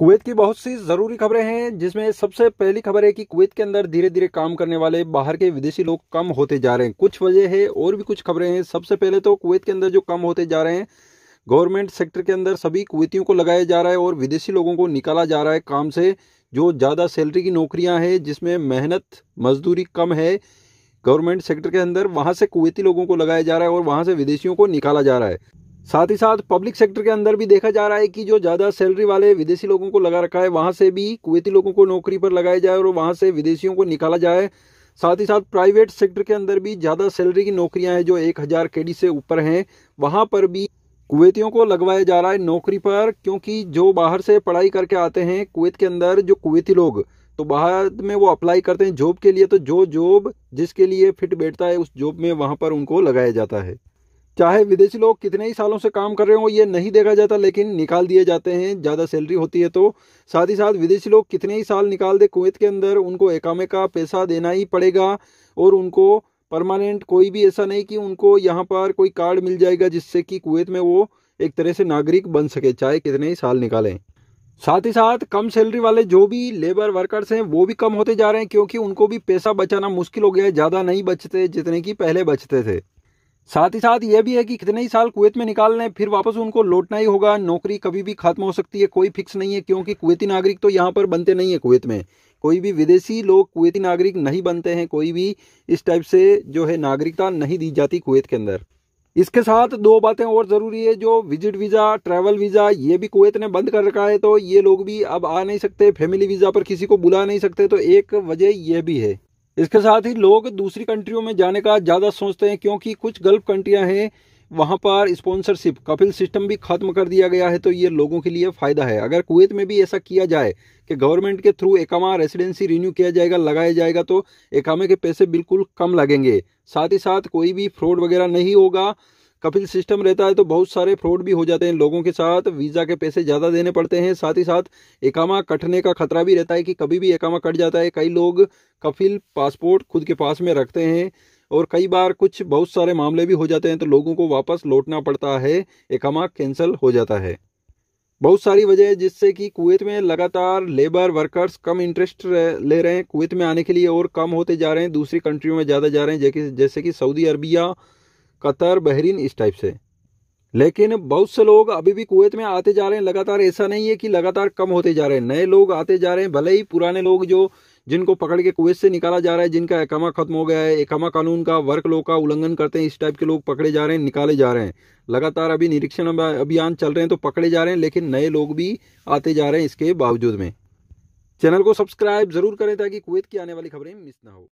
Kuwait की बहुत सी जरूरी खबरें हैं जिसमें सबसे पहली खबर है कि कुवैत के अंदर धीरे धीरे काम करने वाले बाहर के विदेशी लोग कम होते जा रहे हैं कुछ वजह है और भी कुछ खबरें हैं सबसे पहले तो कुवैत के अंदर जो कम होते जा रहे हैं गवर्नमेंट सेक्टर के अंदर सभी कुवैतियों को लगाया जा रहा है और विदेशी लोगों को निकाला जा रहा है काम से जो ज़्यादा सैलरी की नौकरियाँ हैं जिसमें मेहनत मजदूरी कम है गवर्नमेंट सेक्टर के अंदर वहाँ से कुवैती लोगों को लगाया जा रहा है और वहाँ से विदेशियों को निकाला जा रहा है साथ ही साथ पब्लिक सेक्टर के अंदर भी देखा जा रहा है कि जो ज़्यादा सैलरी वाले विदेशी लोगों को लगा रखा है वहाँ से भी कुवैती लोगों को नौकरी पर लगाया जाए और वहां से विदेशियों को निकाला जाए साथ ही साथ प्राइवेट सेक्टर के अंदर भी ज़्यादा सैलरी की नौकरियां हैं जो एक हज़ार के से ऊपर हैं वहां पर भी कुवैतियों को लगवाया जा रहा है नौकरी पर क्योंकि जो बाहर से पढ़ाई करके आते हैं कुवैत के अंदर जो कुवैती लोग तो बाहर में वो अप्लाई करते हैं जॉब के लिए तो जो जॉब जिसके लिए फिट बैठता है उस जॉब में वहां पर उनको लगाया जाता है चाहे विदेशी लोग कितने ही सालों से काम कर रहे हो ये नहीं देखा जाता लेकिन निकाल दिए जाते हैं ज़्यादा सैलरी होती है तो साथ ही साथ विदेशी लोग कितने ही साल निकाल दे कुवैत के अंदर उनको एकामे का पैसा देना ही पड़ेगा और उनको परमानेंट कोई भी ऐसा नहीं कि उनको यहाँ पर कोई कार्ड मिल जाएगा जिससे कि कुवैत में वो एक तरह से नागरिक बन सके चाहे कितने ही साल निकालें साथ ही साथ कम सैलरी वाले जो भी लेबर वर्कर्स हैं वो भी कम होते जा रहे हैं क्योंकि उनको भी पैसा बचाना मुश्किल हो गया है ज़्यादा नहीं बचते जितने कि पहले बचते थे साथ ही साथ यह भी है कि कितने ही साल कुवैत में निकाल लें फिर वापस उनको लौटना ही होगा नौकरी कभी भी खत्म हो सकती है कोई फिक्स नहीं है क्योंकि कुवैती नागरिक तो यहाँ पर बनते नहीं है कुवैत में कोई भी विदेशी लोग कुवैती नागरिक नहीं बनते हैं कोई भी इस टाइप से जो है नागरिकता नहीं दी जाती कुवैत के अंदर इसके साथ दो बातें और ज़रूरी है जो विजिट वीज़ा ट्रैवल वीज़ा ये भी कुवैत ने बंद कर रखा है तो ये लोग भी अब आ नहीं सकते फैमिली वीज़ा पर किसी को बुला नहीं सकते तो एक वजह यह भी है इसके साथ ही लोग दूसरी कंट्रियों में जाने का ज़्यादा सोचते हैं क्योंकि कुछ गल्फ कंट्रिया हैं वहां पर स्पॉन्सरशिप कपिल सिस्टम भी खत्म कर दिया गया है तो ये लोगों के लिए फ़ायदा है अगर कुवैत में भी ऐसा किया जाए कि गवर्नमेंट के थ्रू एकामा रेसिडेंसी रिन्यू किया जाएगा लगाया जाएगा तो एकामे के पैसे बिल्कुल कम लगेंगे साथ ही साथ कोई भी फ्रॉड वगैरह नहीं होगा कपिल सिस्टम रहता है तो बहुत सारे फ्रॉड भी हो जाते हैं लोगों के साथ वीज़ा के पैसे ज़्यादा देने पड़ते हैं साथ ही साथ एकामा कटने का खतरा भी रहता है कि कभी भी एकामा कट जाता है कई लोग कपिल पासपोर्ट खुद के पास में रखते हैं और कई बार कुछ बहुत सारे मामले भी हो जाते हैं तो लोगों को वापस लौटना पड़ता है एकामा कैंसिल हो जाता है बहुत सारी वजह है जिससे कि कुवैत में लगातार लेबर वर्कर्स कम इंटरेस्ट ले रहे हैं कुवैत में आने के लिए और कम होते जा रहे हैं दूसरी कंट्रियों में ज़्यादा जा रहे हैं जैसे कि सऊदी अरबिया कतर बहरीन इस टाइप से लेकिन बहुत से लोग अभी भी कुवैत में आते जा रहे हैं लगातार ऐसा नहीं है कि लगातार कम होते जा रहे हैं नए लोग आते जा रहे हैं भले ही पुराने लोग जो जिनको पकड़ के कुवैत से निकाला जा रहा है जिनका एकमा खत्म हो गया है एकमा कानून का वर्क लो का उल्लंघन करते हैं इस टाइप के लोग पकड़े जा रहे हैं निकाले जा रहे हैं लगातार अभी निरीक्षण अभियान चल रहे हैं तो पकड़े जा रहे हैं लेकिन नए लोग भी आते जा रहे हैं इसके बावजूद में चैनल को सब्सक्राइब जरूर करें ताकि कुवैत की आने वाली खबरें मिस ना हो